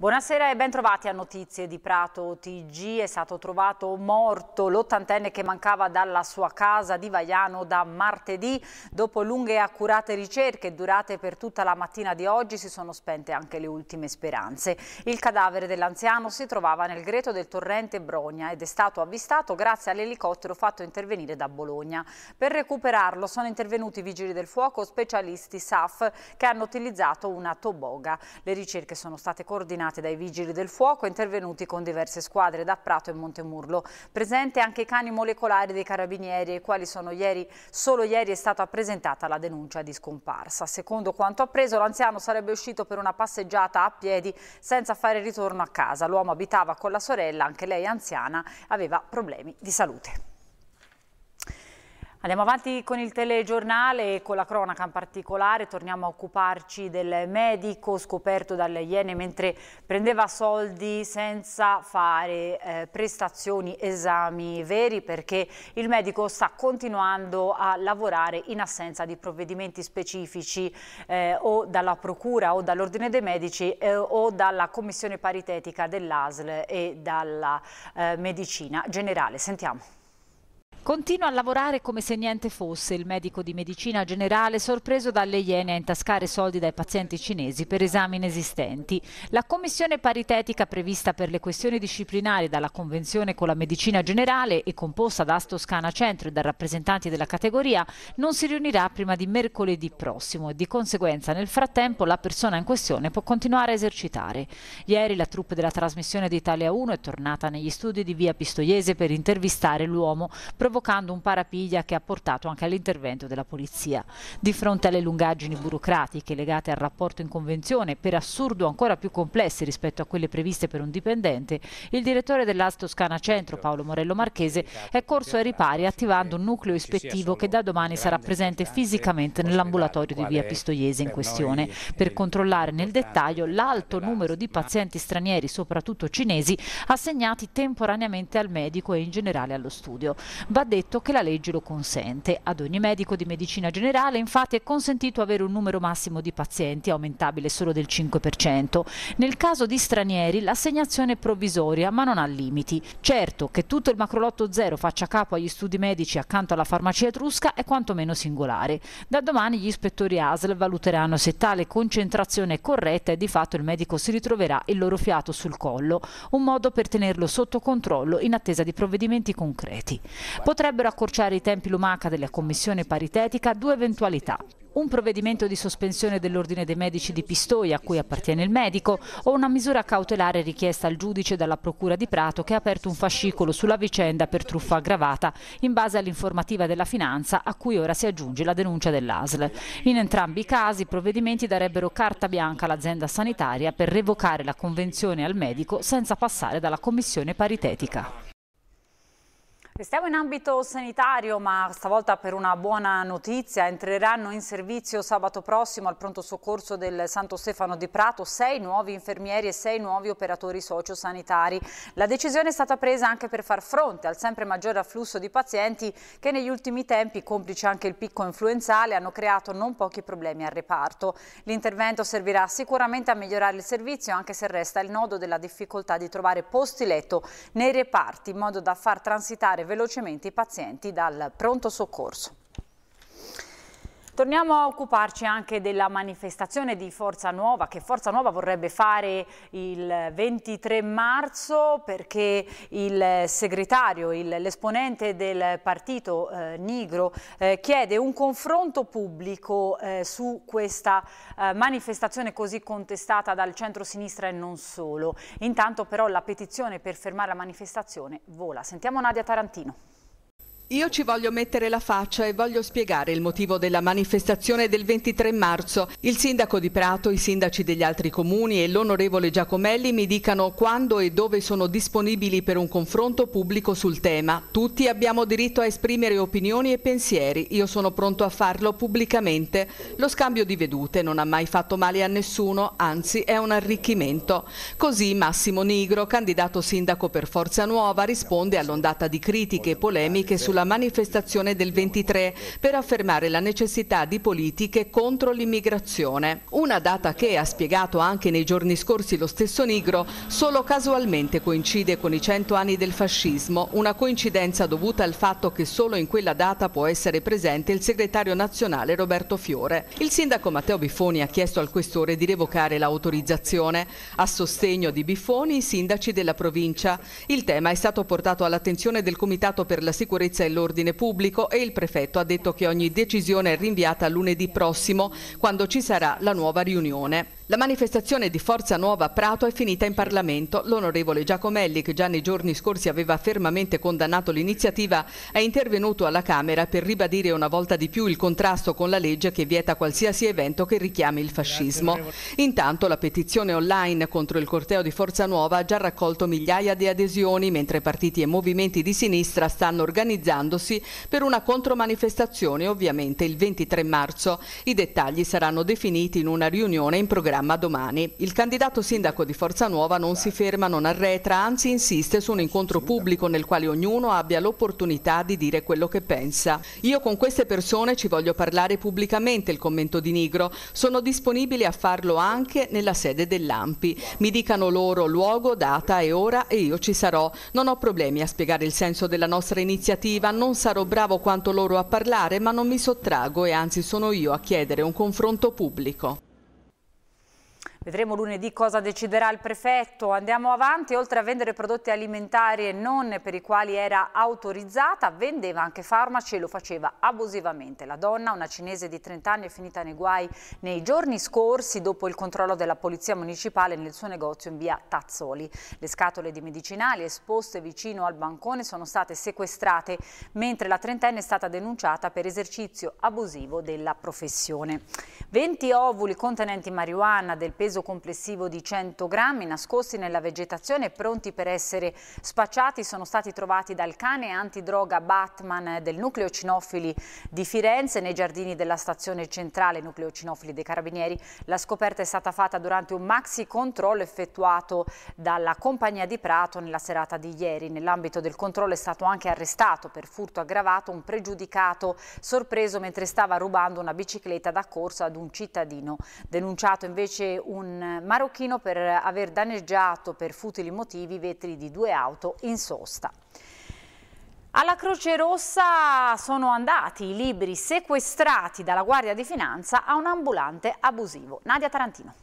Buonasera e bentrovati a Notizie di Prato TG. È stato trovato morto l'ottantenne che mancava dalla sua casa di Vaiano da martedì. Dopo lunghe e accurate ricerche durate per tutta la mattina di oggi si sono spente anche le ultime speranze. Il cadavere dell'anziano si trovava nel greto del torrente Brogna ed è stato avvistato grazie all'elicottero fatto intervenire da Bologna. Per recuperarlo sono intervenuti vigili del fuoco, specialisti SAF che hanno utilizzato una toboga. Le ricerche sono state coordinate coordinate dai vigili del fuoco intervenuti con diverse squadre da Prato e Montemurlo. Presente anche i cani molecolari dei carabinieri ai quali sono ieri, solo ieri è stata presentata la denuncia di scomparsa. Secondo quanto appreso l'anziano sarebbe uscito per una passeggiata a piedi senza fare ritorno a casa. L'uomo abitava con la sorella, anche lei anziana, aveva problemi di salute. Andiamo avanti con il telegiornale e con la cronaca in particolare, torniamo a occuparci del medico scoperto dalle Iene mentre prendeva soldi senza fare eh, prestazioni, esami veri perché il medico sta continuando a lavorare in assenza di provvedimenti specifici eh, o dalla procura o dall'ordine dei medici eh, o dalla commissione paritetica dell'ASL e dalla eh, medicina generale. Sentiamo. Continua a lavorare come se niente fosse il medico di medicina generale sorpreso dalle iene a intascare soldi dai pazienti cinesi per esami inesistenti. La commissione paritetica prevista per le questioni disciplinari dalla convenzione con la medicina generale e composta da Astoscana Centro e da rappresentanti della categoria non si riunirà prima di mercoledì prossimo e di conseguenza nel frattempo la persona in questione può continuare a esercitare. Ieri la troupe della trasmissione di Italia 1 è tornata negli studi di via Pistoiese per intervistare l'uomo provocando provocando un parapiglia che ha portato anche all'intervento della polizia. Di fronte alle lungaggini burocratiche legate al rapporto in convenzione, per assurdo ancora più complesse rispetto a quelle previste per un dipendente, il direttore dell'AS Toscana Centro, Paolo Morello Marchese, è corso ai ripari attivando un nucleo ispettivo che da domani sarà presente fisicamente nell'ambulatorio di via Pistoiese in questione, per controllare nel dettaglio l'alto numero di pazienti stranieri, soprattutto cinesi, assegnati temporaneamente al medico e in generale allo studio. Va detto che la legge lo consente. Ad ogni medico di medicina generale infatti è consentito avere un numero massimo di pazienti aumentabile solo del 5%. Nel caso di stranieri l'assegnazione è provvisoria ma non ha limiti. Certo che tutto il macrolotto zero faccia capo agli studi medici accanto alla farmacia etrusca è quantomeno singolare. Da domani gli ispettori ASL valuteranno se tale concentrazione è corretta e di fatto il medico si ritroverà il loro fiato sul collo, un modo per tenerlo sotto controllo in attesa di provvedimenti concreti. Potrebbero accorciare i tempi lumaca della commissione paritetica due eventualità un provvedimento di sospensione dell'ordine dei medici di Pistoia a cui appartiene il medico o una misura cautelare richiesta al giudice dalla Procura di Prato che ha aperto un fascicolo sulla vicenda per truffa aggravata in base all'informativa della finanza a cui ora si aggiunge la denuncia dell'ASL. In entrambi i casi i provvedimenti darebbero carta bianca all'azienda sanitaria per revocare la convenzione al medico senza passare dalla commissione paritetica. Restiamo in ambito sanitario, ma stavolta per una buona notizia entreranno in servizio sabato prossimo al pronto soccorso del Santo Stefano di Prato sei nuovi infermieri e sei nuovi operatori sociosanitari. La decisione è stata presa anche per far fronte al sempre maggiore afflusso di pazienti che negli ultimi tempi, complice anche il picco influenzale, hanno creato non pochi problemi al reparto. L'intervento servirà sicuramente a migliorare il servizio, anche se resta il nodo della difficoltà di trovare posti letto nei reparti, in modo da far transitare velocemente i pazienti dal pronto soccorso. Torniamo a occuparci anche della manifestazione di Forza Nuova, che Forza Nuova vorrebbe fare il 23 marzo perché il segretario, l'esponente del partito eh, Nigro eh, chiede un confronto pubblico eh, su questa eh, manifestazione così contestata dal centro-sinistra e non solo. Intanto però la petizione per fermare la manifestazione vola. Sentiamo Nadia Tarantino. Io ci voglio mettere la faccia e voglio spiegare il motivo della manifestazione del 23 marzo. Il sindaco di Prato, i sindaci degli altri comuni e l'onorevole Giacomelli mi dicano quando e dove sono disponibili per un confronto pubblico sul tema. Tutti abbiamo diritto a esprimere opinioni e pensieri. Io sono pronto a farlo pubblicamente. Lo scambio di vedute non ha mai fatto male a nessuno, anzi è un arricchimento. Così Massimo Nigro, candidato sindaco per Forza Nuova, risponde all'ondata di critiche e polemiche sulla alla manifestazione del 23 per affermare la necessità di politiche contro l'immigrazione. Una data che, ha spiegato anche nei giorni scorsi lo stesso Nigro, solo casualmente coincide con i 100 anni del fascismo, una coincidenza dovuta al fatto che solo in quella data può essere presente il segretario nazionale Roberto Fiore. Il sindaco Matteo Biffoni ha chiesto al questore di revocare l'autorizzazione. A sostegno di Biffoni, i sindaci della provincia. Il tema è stato portato all'attenzione del Comitato per la sicurezza e dell'ordine pubblico e il prefetto ha detto che ogni decisione è rinviata a lunedì prossimo quando ci sarà la nuova riunione. La manifestazione di Forza Nuova a Prato è finita in Parlamento. L'onorevole Giacomelli, che già nei giorni scorsi aveva fermamente condannato l'iniziativa, è intervenuto alla Camera per ribadire una volta di più il contrasto con la legge che vieta qualsiasi evento che richiami il fascismo. Intanto la petizione online contro il corteo di Forza Nuova ha già raccolto migliaia di adesioni, mentre partiti e movimenti di sinistra stanno organizzandosi per una contromanifestazione, ovviamente il 23 marzo. I dettagli saranno definiti in una riunione in programma programma domani. Il candidato sindaco di Forza Nuova non si ferma, non arretra, anzi insiste su un incontro pubblico nel quale ognuno abbia l'opportunità di dire quello che pensa. Io con queste persone ci voglio parlare pubblicamente, il commento di Nigro. Sono disponibile a farlo anche nella sede dell'Ampi. Mi dicano loro luogo, data e ora e io ci sarò. Non ho problemi a spiegare il senso della nostra iniziativa, non sarò bravo quanto loro a parlare, ma non mi sottrago e anzi sono io a chiedere un confronto pubblico. Vedremo lunedì cosa deciderà il prefetto. Andiamo avanti, oltre a vendere prodotti alimentari e non per i quali era autorizzata, vendeva anche farmaci e lo faceva abusivamente. La donna, una cinese di 30 anni, è finita nei guai nei giorni scorsi dopo il controllo della polizia municipale nel suo negozio in via Tazzoli. Le scatole di medicinali esposte vicino al bancone sono state sequestrate, mentre la trentenne è stata denunciata per esercizio abusivo della professione. 20 ovuli contenenti marijuana del peso peso complessivo di 100 grammi, nascosti nella vegetazione e pronti per essere spacciati, sono stati trovati dal cane antidroga Batman del Nucleo Cinofili di Firenze nei giardini della stazione centrale Nucleo Cinofili dei Carabinieri. La scoperta è stata fatta durante un maxi controllo effettuato dalla compagnia di Prato nella serata di ieri. Nell'ambito del controllo è stato anche arrestato per furto aggravato un pregiudicato sorpreso mentre stava rubando una bicicletta da corsa ad un cittadino. Denunciato invece un un marocchino per aver danneggiato per futili motivi i vetri di due auto in sosta. Alla Croce Rossa sono andati i libri sequestrati dalla Guardia di Finanza a un ambulante abusivo. Nadia Tarantino.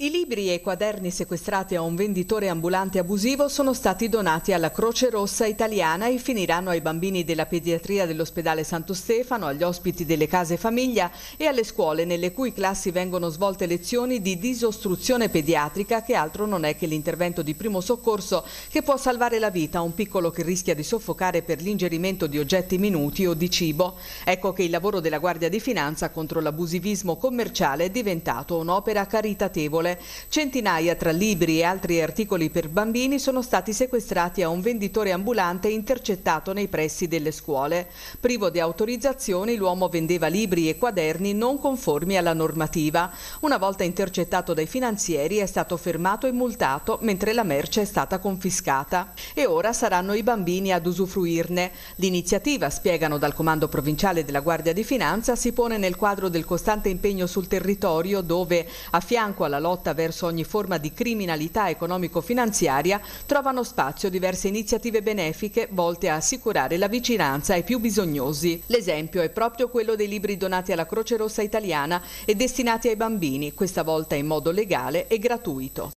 I libri e i quaderni sequestrati a un venditore ambulante abusivo sono stati donati alla Croce Rossa italiana e finiranno ai bambini della pediatria dell'ospedale Santo Stefano, agli ospiti delle case famiglia e alle scuole nelle cui classi vengono svolte lezioni di disostruzione pediatrica che altro non è che l'intervento di primo soccorso che può salvare la vita a un piccolo che rischia di soffocare per l'ingerimento di oggetti minuti o di cibo. Ecco che il lavoro della Guardia di Finanza contro l'abusivismo commerciale è diventato un'opera caritatevole scuole. Centinaia tra libri e altri articoli per bambini sono stati sequestrati a un venditore ambulante intercettato nei pressi delle scuole. Privo di autorizzazioni, l'uomo vendeva libri e quaderni non conformi alla normativa. Una volta intercettato dai finanzieri è stato fermato e multato, mentre la merce è stata confiscata. E ora saranno i bambini ad usufruirne. L'iniziativa, spiegano dal Comando Provinciale della Guardia di Finanza, si pone nel quadro del costante impegno sul territorio dove, a fianco alla lotta lotta verso ogni forma di criminalità economico-finanziaria trovano spazio diverse iniziative benefiche volte a assicurare la vicinanza ai più bisognosi. L'esempio è proprio quello dei libri donati alla Croce Rossa Italiana e destinati ai bambini, questa volta in modo legale e gratuito.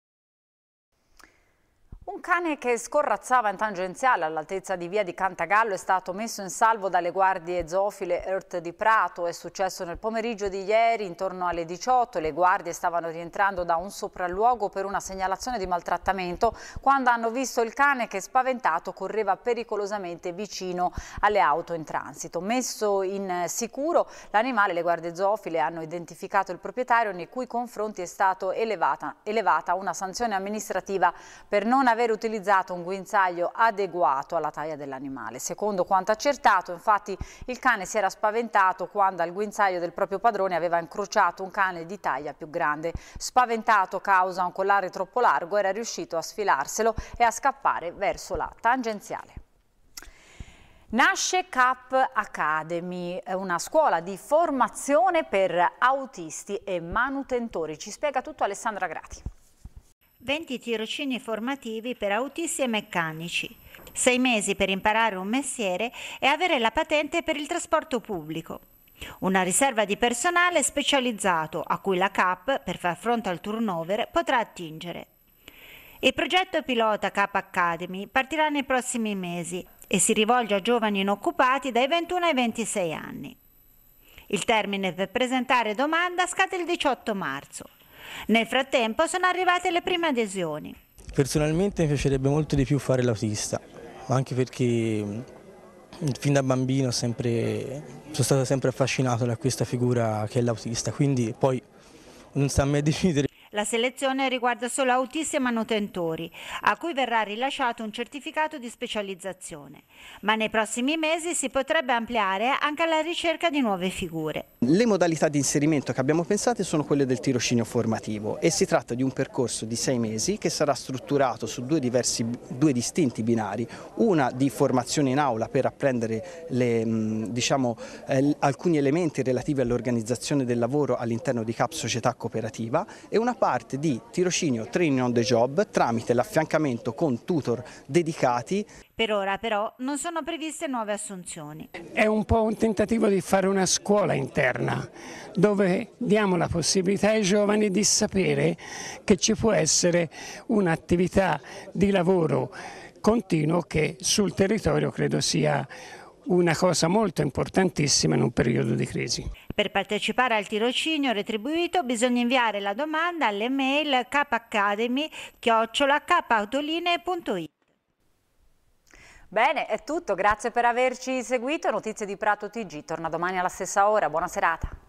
Un cane che scorrazzava in tangenziale all'altezza di via di Cantagallo è stato messo in salvo dalle guardie zoofile Earth di Prato. È successo nel pomeriggio di ieri, intorno alle 18. Le guardie stavano rientrando da un sopralluogo per una segnalazione di maltrattamento quando hanno visto il cane che spaventato correva pericolosamente vicino alle auto in transito. Messo in sicuro l'animale, le guardie zoofile hanno identificato il proprietario nei cui confronti è stata elevata, elevata una sanzione amministrativa per non aver aver utilizzato un guinzaglio adeguato alla taglia dell'animale. Secondo quanto accertato, infatti, il cane si era spaventato quando al guinzaglio del proprio padrone aveva incrociato un cane di taglia più grande. Spaventato causa un collare troppo largo, era riuscito a sfilarselo e a scappare verso la tangenziale. Nasce CAP Academy, una scuola di formazione per autisti e manutentori. Ci spiega tutto Alessandra Grati. 20 tirocini formativi per autisti e meccanici, 6 mesi per imparare un mestiere e avere la patente per il trasporto pubblico. Una riserva di personale specializzato a cui la CAP, per far fronte al turnover, potrà attingere. Il progetto pilota CAP Academy partirà nei prossimi mesi e si rivolge a giovani inoccupati dai 21 ai 26 anni. Il termine per presentare domanda scade il 18 marzo. Nel frattempo sono arrivate le prime adesioni. Personalmente mi piacerebbe molto di più fare l'autista, anche perché mm, fin da bambino sempre, sono stato sempre affascinato da questa figura che è l'autista, quindi poi non sta a me decidere. La selezione riguarda solo autisti e manutentori, a cui verrà rilasciato un certificato di specializzazione, ma nei prossimi mesi si potrebbe ampliare anche alla ricerca di nuove figure. Le modalità di inserimento che abbiamo pensato sono quelle del tirocinio formativo e si tratta di un percorso di sei mesi che sarà strutturato su due, diversi, due distinti binari, una di formazione in aula per apprendere le, diciamo, eh, alcuni elementi relativi all'organizzazione del lavoro all'interno di CAP Società Cooperativa e una parte di tirocinio Training on the Job tramite l'affiancamento con tutor dedicati. Per ora però non sono previste nuove assunzioni. È un po' un tentativo di fare una scuola interna dove diamo la possibilità ai giovani di sapere che ci può essere un'attività di lavoro continuo che sul territorio credo sia un'attività una cosa molto importantissima in un periodo di crisi. Per partecipare al tirocinio retribuito bisogna inviare la domanda all'email kacademy.it. Bene, è tutto. Grazie per averci seguito. Notizie di Prato TG torna domani alla stessa ora. Buona serata.